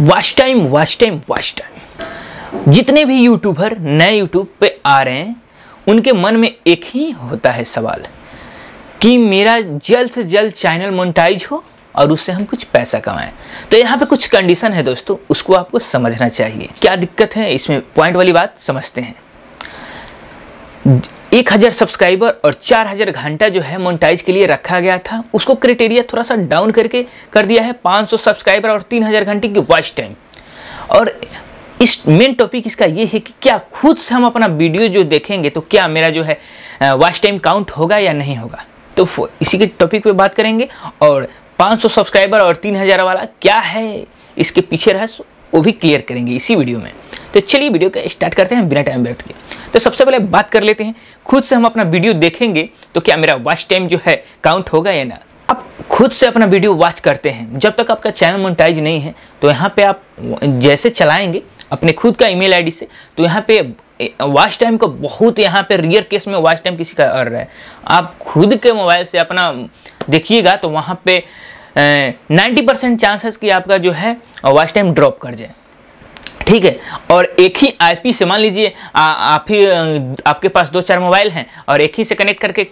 watch time watch time watch time जितने भी YouTuber नए यूट्यूब पे आ रहे हैं उनके मन में एक ही होता है सवाल कि मेरा जल्द से जल्द चैनल मोनिटाइज हो और उससे हम कुछ पैसा कमाएं तो यहाँ पे कुछ कंडीशन है दोस्तों उसको आपको समझना चाहिए क्या दिक्कत है इसमें पॉइंट वाली बात समझते हैं एक हज़ार सब्सक्राइबर और चार हज़ार घंटा जो है मोनिटाइज के लिए रखा गया था उसको क्राइटेरिया थोड़ा सा डाउन करके कर दिया है 500 सब्सक्राइबर और तीन हज़ार घंटे की वॉच टाइम और इस मेन टॉपिक इसका ये है कि क्या खुद से हम अपना वीडियो जो देखेंगे तो क्या मेरा जो है वॉच टाइम काउंट होगा या नहीं होगा तो इसी के टॉपिक पे बात करेंगे और 500 सब्सक्राइबर और 3000 वाला क्या है इसके पीछे रहस्य वो भी क्लियर करेंगे इसी वीडियो में तो चलिए वीडियो का स्टार्ट करते हैं बिना टाइम व्यर्थ के तो सबसे पहले बात कर लेते हैं खुद से हम अपना वीडियो देखेंगे तो क्या मेरा वॉच टाइम जो है काउंट होगा या ना आप खुद से अपना वीडियो वॉच करते हैं जब तक आपका चैनल मोनिटाइज नहीं है तो यहाँ पे आप जैसे चलाएंगे अपने खुद का ईमेल आईडी से तो यहाँ पे वॉच टाइम को बहुत यहाँ पे रियर केस में वॉच टाइम किसी का अड़ रहा है आप खुद के मोबाइल से अपना देखिएगा तो वहाँ पे नाइन्टी परसेंट चांसेस कि आपका जो है वॉच टाइम ड्रॉप कर जाए ठीक है और एक ही आईपी से मान लीजिए आप ही आपके पास दो चार मोबाइल हैं और एक ही से कनेक्ट करके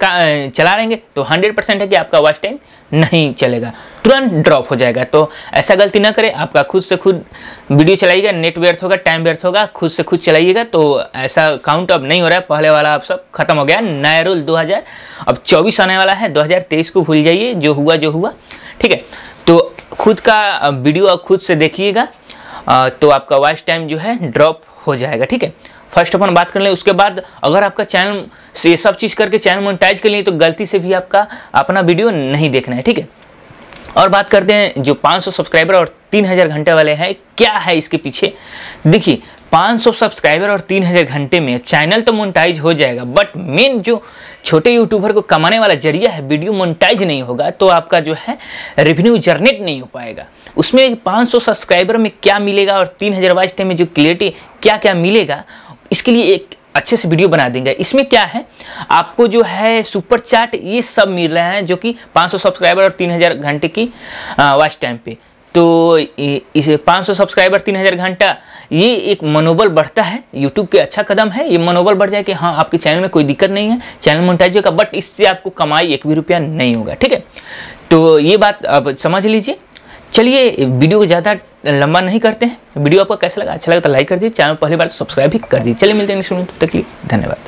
चला रहेंगे तो हंड्रेड परसेंट है कि आपका वॉच टाइम नहीं चलेगा तुरंत ड्रॉप हो जाएगा तो ऐसा गलती ना करें आपका खुद से खुद वीडियो चलाइएगा नेट व्यर्थ होगा टाइम व्यर्थ होगा खुद से खुद चलाइएगा तो ऐसा काउंट अब नहीं हो रहा है पहले वाला अब सब खत्म हो गया नया रूल 2000 अब 24 आने वाला है 2023 को भूल जाइए जो हुआ जो हुआ ठीक है तो खुद का वीडियो खुद से देखिएगा तो आपका वॉइस टाइम जो है ड्रॉप हो जाएगा ठीक है फर्स्ट अपन बात कर लें उसके बाद अगर आपका चैनल ये सब चीज़ करके चैनल मोनिटाइज कर लिए तो गलती से भी आपका अपना वीडियो नहीं देखना है ठीक है और बात करते हैं जो 500 सब्सक्राइबर और 3000 घंटे वाले हैं क्या है इसके पीछे देखिए 500 सब्सक्राइबर और 3000 घंटे में चैनल तो मोनिटाइज हो जाएगा बट मेन जो छोटे यूट्यूबर को कमाने वाला जरिया है वीडियो मोनिटाइज नहीं होगा तो आपका जो है रेवेन्यू जनरेट नहीं हो पाएगा उसमें 500 सब्सक्राइबर में क्या मिलेगा और 3000 हज़ार वाइज टाइम में जो क्लियरिटी क्या क्या मिलेगा इसके लिए एक अच्छे से वीडियो बना देंगे इसमें क्या है आपको जो है सुपर चार्ट ये सब मिल रहा है जो कि 500 सब्सक्राइबर और 3000 घंटे की वाच टाइम पे तो इसे 500 सब्सक्राइबर 3000 घंटा ये एक मनोबल बढ़ता है यूट्यूब के अच्छा कदम है ये मनोबल बढ़ जाए कि हाँ आपके चैनल में कोई दिक्कत नहीं है चैनल मोनिटाइज होगा बट इससे आपको कमाई एक भी रुपया नहीं होगा ठीक है तो ये बात आप समझ लीजिए चलिए वीडियो को ज़्यादा लंबा नहीं करते हैं वीडियो आपका कैसा लगा अच्छा लगा तो लाइक कर दीजिए चैनल पहली बार सब्सक्राइब तो भी कर दीजिए चलिए मिलते हैं नेक्स्ट तक लिए धन्यवाद